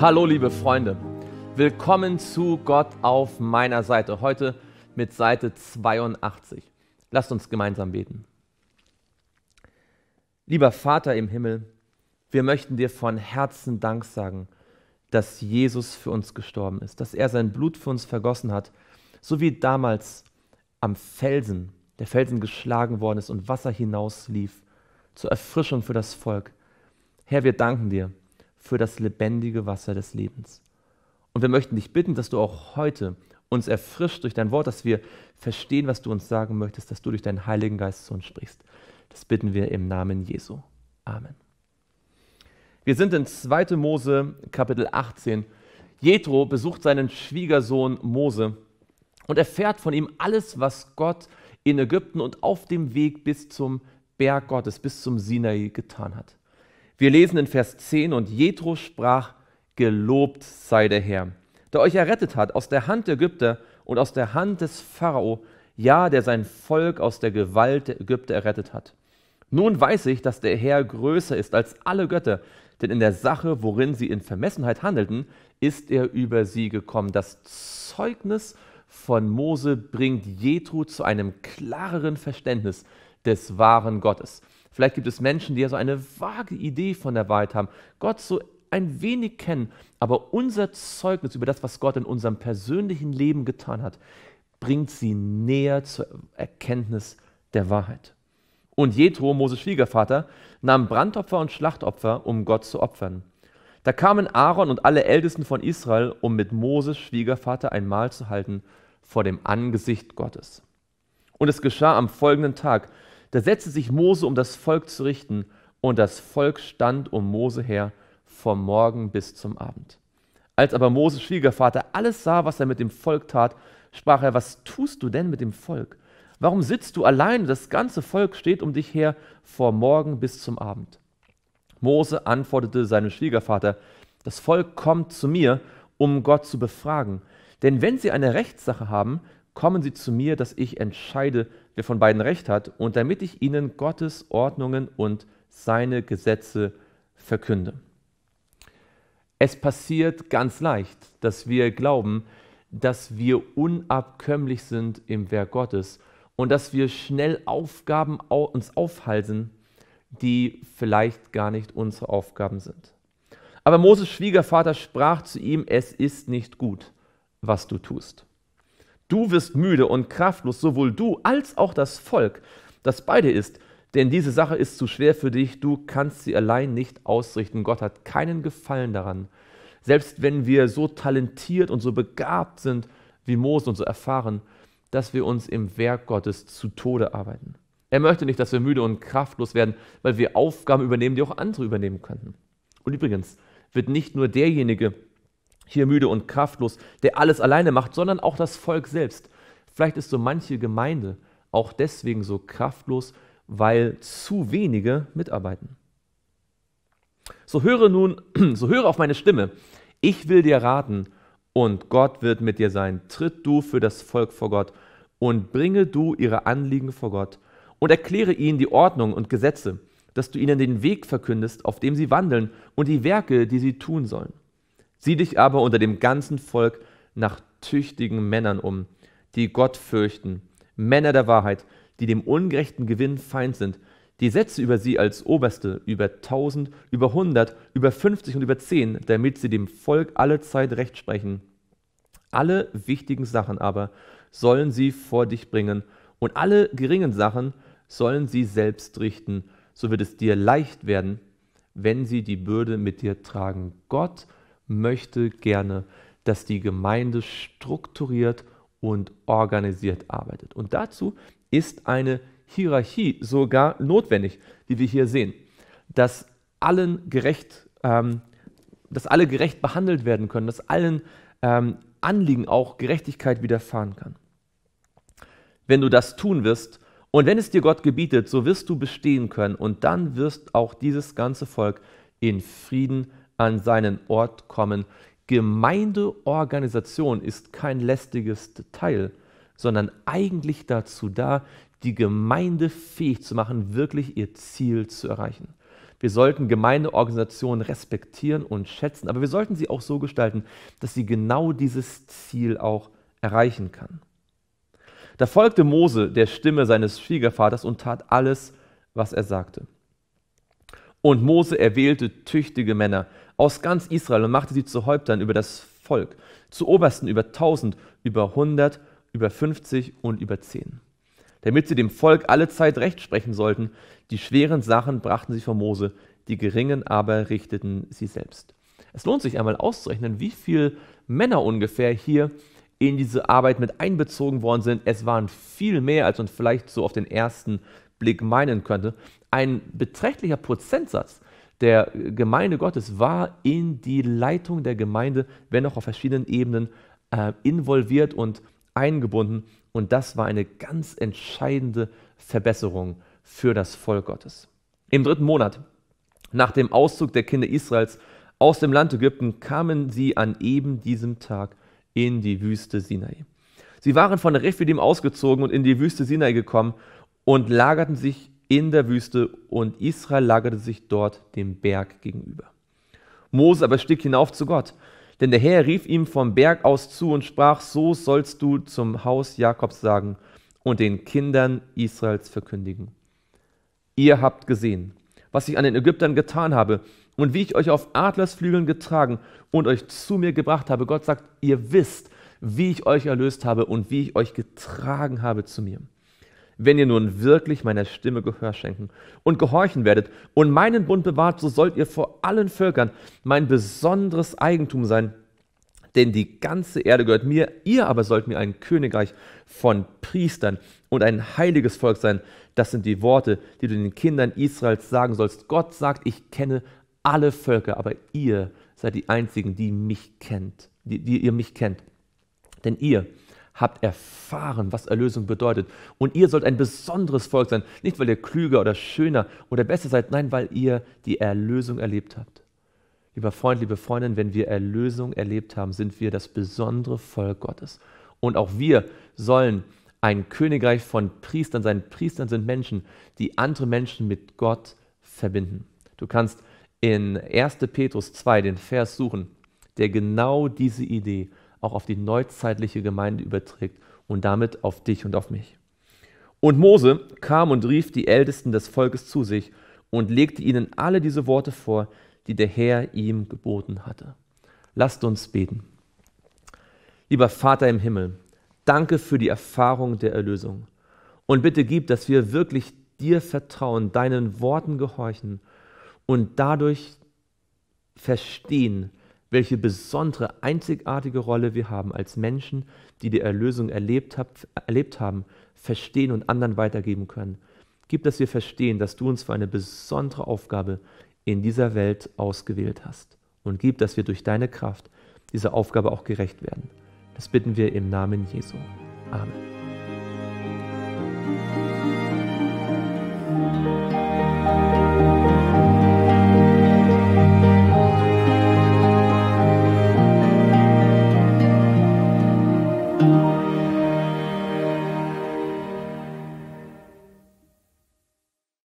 Hallo liebe Freunde, willkommen zu Gott auf meiner Seite, heute mit Seite 82. Lasst uns gemeinsam beten. Lieber Vater im Himmel, wir möchten dir von Herzen Dank sagen, dass Jesus für uns gestorben ist, dass er sein Blut für uns vergossen hat, so wie damals am Felsen, der Felsen geschlagen worden ist und Wasser hinauslief zur Erfrischung für das Volk. Herr, wir danken dir, für das lebendige Wasser des Lebens. Und wir möchten dich bitten, dass du auch heute uns erfrischt durch dein Wort, dass wir verstehen, was du uns sagen möchtest, dass du durch deinen Heiligen Geist zu uns sprichst. Das bitten wir im Namen Jesu. Amen. Wir sind in 2. Mose Kapitel 18. Jethro besucht seinen Schwiegersohn Mose und erfährt von ihm alles, was Gott in Ägypten und auf dem Weg bis zum Berg Gottes, bis zum Sinai getan hat. Wir lesen in Vers 10 und Jethro sprach: Gelobt sei der Herr, der euch errettet hat aus der Hand der Ägypter und aus der Hand des Pharao, ja, der sein Volk aus der Gewalt der Ägypter errettet hat. Nun weiß ich, dass der Herr größer ist als alle Götter, denn in der Sache, worin sie in Vermessenheit handelten, ist er über sie gekommen. Das Zeugnis von Mose bringt Jethro zu einem klareren Verständnis des wahren Gottes. Vielleicht gibt es Menschen, die ja so eine vage Idee von der Wahrheit haben, Gott so ein wenig kennen, aber unser Zeugnis über das, was Gott in unserem persönlichen Leben getan hat, bringt sie näher zur Erkenntnis der Wahrheit. Und Jethro, Moses Schwiegervater, nahm Brandopfer und Schlachtopfer, um Gott zu opfern. Da kamen Aaron und alle Ältesten von Israel, um mit Moses Schwiegervater ein Mahl zu halten vor dem Angesicht Gottes. Und es geschah am folgenden Tag, da setzte sich Mose, um das Volk zu richten, und das Volk stand um Mose her vom Morgen bis zum Abend. Als aber Moses Schwiegervater alles sah, was er mit dem Volk tat, sprach er, was tust du denn mit dem Volk? Warum sitzt du allein? Das ganze Volk steht um dich her vom Morgen bis zum Abend. Mose antwortete seinem Schwiegervater, das Volk kommt zu mir, um Gott zu befragen. Denn wenn sie eine Rechtssache haben, kommen Sie zu mir, dass ich entscheide, wer von beiden recht hat, und damit ich ihnen Gottes Ordnungen und seine Gesetze verkünde. Es passiert ganz leicht, dass wir glauben, dass wir unabkömmlich sind im Werk Gottes und dass wir schnell Aufgaben uns aufhalsen, die vielleicht gar nicht unsere Aufgaben sind. Aber Moses Schwiegervater sprach zu ihm, es ist nicht gut, was du tust. Du wirst müde und kraftlos, sowohl du als auch das Volk, das beide ist. Denn diese Sache ist zu schwer für dich, du kannst sie allein nicht ausrichten. Gott hat keinen Gefallen daran. Selbst wenn wir so talentiert und so begabt sind wie Mose und so erfahren, dass wir uns im Werk Gottes zu Tode arbeiten. Er möchte nicht, dass wir müde und kraftlos werden, weil wir Aufgaben übernehmen, die auch andere übernehmen könnten. Und übrigens wird nicht nur derjenige, hier müde und kraftlos, der alles alleine macht, sondern auch das Volk selbst. Vielleicht ist so manche Gemeinde auch deswegen so kraftlos, weil zu wenige mitarbeiten. So höre nun, so höre auf meine Stimme. Ich will dir raten und Gott wird mit dir sein. Tritt du für das Volk vor Gott und bringe du ihre Anliegen vor Gott und erkläre ihnen die Ordnung und Gesetze, dass du ihnen den Weg verkündest, auf dem sie wandeln und die Werke, die sie tun sollen. Sieh dich aber unter dem ganzen Volk nach tüchtigen Männern um, die Gott fürchten, Männer der Wahrheit, die dem ungerechten Gewinn feind sind, die setze über sie als Oberste über tausend, über hundert, über fünfzig und über zehn, damit sie dem Volk alle Zeit recht sprechen. Alle wichtigen Sachen aber sollen sie vor dich bringen, und alle geringen Sachen sollen sie selbst richten, so wird es dir leicht werden, wenn sie die Bürde mit dir tragen. Gott möchte gerne, dass die Gemeinde strukturiert und organisiert arbeitet. Und dazu ist eine Hierarchie sogar notwendig, die wir hier sehen, dass allen gerecht, ähm, dass alle gerecht behandelt werden können, dass allen ähm, Anliegen auch Gerechtigkeit widerfahren kann. Wenn du das tun wirst und wenn es dir Gott gebietet, so wirst du bestehen können und dann wirst auch dieses ganze Volk in Frieden an seinen Ort kommen. Gemeindeorganisation ist kein lästiges Detail, sondern eigentlich dazu da, die Gemeinde fähig zu machen, wirklich ihr Ziel zu erreichen. Wir sollten Gemeindeorganisationen respektieren und schätzen, aber wir sollten sie auch so gestalten, dass sie genau dieses Ziel auch erreichen kann. Da folgte Mose der Stimme seines Schwiegervaters und tat alles, was er sagte. Und Mose erwählte tüchtige Männer aus ganz Israel und machte sie zu Häuptern über das Volk, zu Obersten über 1000, über 100, über 50 und über 10. Damit sie dem Volk alle Zeit recht sprechen sollten, die schweren Sachen brachten sie vor Mose, die geringen aber richteten sie selbst. Es lohnt sich einmal auszurechnen, wie viele Männer ungefähr hier in diese Arbeit mit einbezogen worden sind. Es waren viel mehr, als man vielleicht so auf den ersten Blick meinen könnte, ein beträchtlicher Prozentsatz der Gemeinde Gottes war in die Leitung der Gemeinde, wenn auch auf verschiedenen Ebenen, äh, involviert und eingebunden. Und das war eine ganz entscheidende Verbesserung für das Volk Gottes. Im dritten Monat nach dem Auszug der Kinder Israels aus dem Land Ägypten kamen sie an eben diesem Tag in die Wüste Sinai. Sie waren von Rephidim ausgezogen und in die Wüste Sinai gekommen und lagerten sich in der Wüste und Israel lagerte sich dort dem Berg gegenüber. Mose aber stieg hinauf zu Gott, denn der Herr rief ihm vom Berg aus zu und sprach, so sollst du zum Haus Jakobs sagen und den Kindern Israels verkündigen. Ihr habt gesehen, was ich an den Ägyptern getan habe und wie ich euch auf Adlersflügeln getragen und euch zu mir gebracht habe. Gott sagt, ihr wisst, wie ich euch erlöst habe und wie ich euch getragen habe zu mir wenn ihr nun wirklich meiner Stimme Gehör schenken und gehorchen werdet und meinen Bund bewahrt, so sollt ihr vor allen Völkern mein besonderes Eigentum sein, denn die ganze Erde gehört mir, ihr aber sollt mir ein Königreich von Priestern und ein heiliges Volk sein. Das sind die Worte, die du den Kindern Israels sagen sollst. Gott sagt, ich kenne alle Völker, aber ihr seid die einzigen, die mich kennt, die, die ihr mich kennt. Denn ihr habt erfahren, was Erlösung bedeutet. Und ihr sollt ein besonderes Volk sein. Nicht, weil ihr klüger oder schöner oder besser seid, nein, weil ihr die Erlösung erlebt habt. Lieber Freund, liebe Freundin, wenn wir Erlösung erlebt haben, sind wir das besondere Volk Gottes. Und auch wir sollen ein Königreich von Priestern sein. Priestern sind Menschen, die andere Menschen mit Gott verbinden. Du kannst in 1. Petrus 2 den Vers suchen, der genau diese Idee auch auf die neuzeitliche Gemeinde überträgt und damit auf dich und auf mich. Und Mose kam und rief die Ältesten des Volkes zu sich und legte ihnen alle diese Worte vor, die der Herr ihm geboten hatte. Lasst uns beten. Lieber Vater im Himmel, danke für die Erfahrung der Erlösung. Und bitte gib, dass wir wirklich dir vertrauen, deinen Worten gehorchen und dadurch verstehen, welche besondere, einzigartige Rolle wir haben als Menschen, die die Erlösung erlebt, hab, erlebt haben, verstehen und anderen weitergeben können. Gib, dass wir verstehen, dass du uns für eine besondere Aufgabe in dieser Welt ausgewählt hast. Und gib, dass wir durch deine Kraft dieser Aufgabe auch gerecht werden. Das bitten wir im Namen Jesu. Amen.